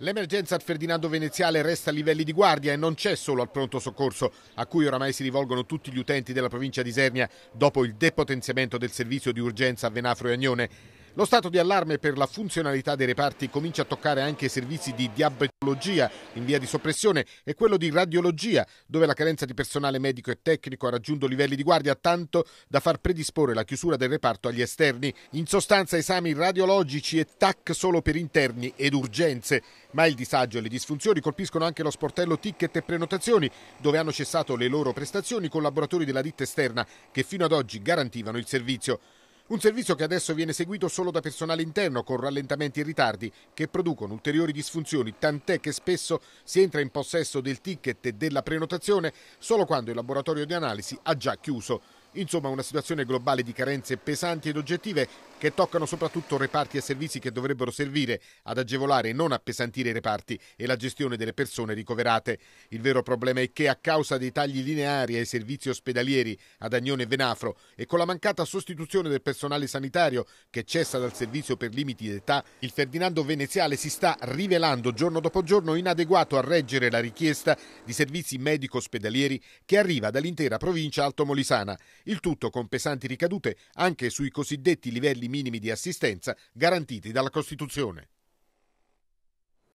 L'emergenza a Ferdinando Veneziale resta a livelli di guardia e non c'è solo al pronto soccorso, a cui oramai si rivolgono tutti gli utenti della provincia di Isernia dopo il depotenziamento del servizio di urgenza a Venafro e Agnone. Lo stato di allarme per la funzionalità dei reparti comincia a toccare anche i servizi di diabetologia in via di soppressione e quello di radiologia, dove la carenza di personale medico e tecnico ha raggiunto livelli di guardia tanto da far predisporre la chiusura del reparto agli esterni. In sostanza esami radiologici e TAC solo per interni ed urgenze. Ma il disagio e le disfunzioni colpiscono anche lo sportello ticket e prenotazioni, dove hanno cessato le loro prestazioni i collaboratori della ditta esterna che fino ad oggi garantivano il servizio. Un servizio che adesso viene seguito solo da personale interno con rallentamenti e ritardi che producono ulteriori disfunzioni, tant'è che spesso si entra in possesso del ticket e della prenotazione solo quando il laboratorio di analisi ha già chiuso. Insomma, una situazione globale di carenze pesanti ed oggettive che toccano soprattutto reparti e servizi che dovrebbero servire ad agevolare e non appesantire i reparti e la gestione delle persone ricoverate. Il vero problema è che a causa dei tagli lineari ai servizi ospedalieri ad Agnone e Venafro e con la mancata sostituzione del personale sanitario che cessa dal servizio per limiti d'età, il Ferdinando Veneziale si sta rivelando giorno dopo giorno inadeguato a reggere la richiesta di servizi medico-ospedalieri che arriva dall'intera provincia altomolisana il tutto con pesanti ricadute anche sui cosiddetti livelli minimi di assistenza garantiti dalla Costituzione.